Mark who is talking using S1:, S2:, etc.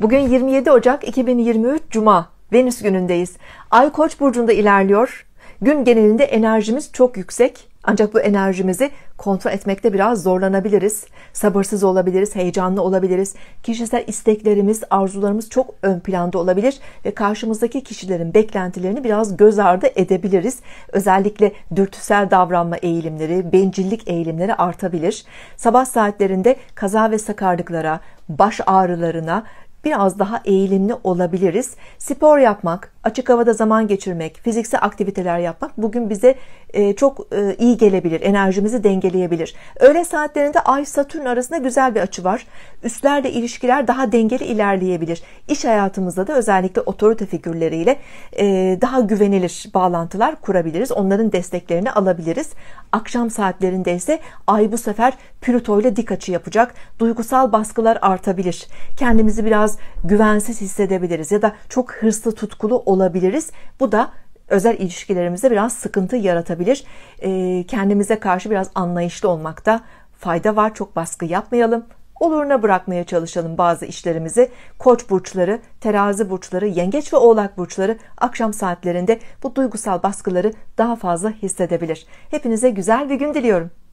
S1: Bugün 27 Ocak 2023 Cuma. Venüs günündeyiz. Ay Koç burcunda ilerliyor. Gün genelinde enerjimiz çok yüksek. Ancak bu enerjimizi kontrol etmekte biraz zorlanabiliriz. Sabırsız olabiliriz, heyecanlı olabiliriz. Kişisel isteklerimiz, arzularımız çok ön planda olabilir ve karşımızdaki kişilerin beklentilerini biraz göz ardı edebiliriz. Özellikle dürtüsel davranma eğilimleri, bencillik eğilimleri artabilir. Sabah saatlerinde kaza ve sakarlıklara, baş ağrılarına, biraz daha eğilimli olabiliriz. Spor yapmak, açık havada zaman geçirmek, fiziksel aktiviteler yapmak bugün bize e, çok e, iyi gelebilir. Enerjimizi dengeleyebilir. Öğle saatlerinde Ay Satürn arasında güzel bir açı var. Üstlerle ilişkiler daha dengeli ilerleyebilir. İş hayatımızda da özellikle otorite figürleriyle e, daha güvenilir bağlantılar kurabiliriz. Onların desteklerini alabiliriz. Akşam saatlerinde ise Ay bu sefer Plüto ile dik açı yapacak. Duygusal baskılar artabilir. Kendimizi biraz güvensiz hissedebiliriz ya da çok hırslı tutkulu olabiliriz. Bu da özel ilişkilerimizde biraz sıkıntı yaratabilir. Ee, kendimize karşı biraz anlayışlı olmakta fayda var. Çok baskı yapmayalım. Oluruna bırakmaya çalışalım bazı işlerimizi. Koç burçları, terazi burçları, yengeç ve oğlak burçları akşam saatlerinde bu duygusal baskıları daha fazla hissedebilir. Hepinize güzel bir gün diliyorum.